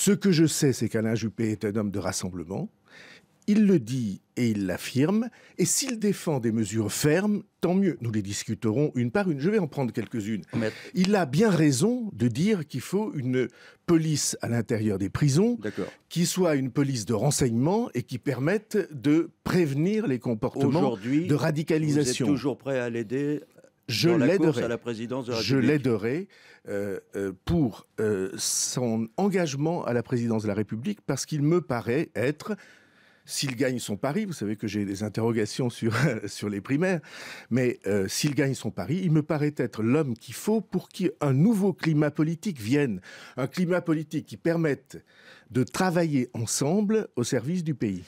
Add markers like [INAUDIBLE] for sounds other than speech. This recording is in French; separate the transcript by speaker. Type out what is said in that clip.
Speaker 1: Ce que je sais, c'est qu'Alain Juppé est un homme de rassemblement. Il le dit et il l'affirme. Et s'il défend des mesures fermes, tant mieux. Nous les discuterons une par une. Je vais en prendre quelques-unes. Il a bien raison de dire qu'il faut une police à l'intérieur des prisons qui soit une police de renseignement et qui permette de prévenir les comportements de radicalisation. toujours
Speaker 2: prêt à l'aider je
Speaker 1: l'aiderai. Euh, euh, pour euh, son engagement à la présidence de la République parce qu'il me paraît être s'il gagne son pari, vous savez que j'ai des interrogations sur, [LAUGHS] sur les primaires, mais s'il gagne son pari, il me paraît être l'homme qu'il faut pour qu'un nouveau climat politique vienne, un climat politique qui permette de travailler ensemble au service du pays.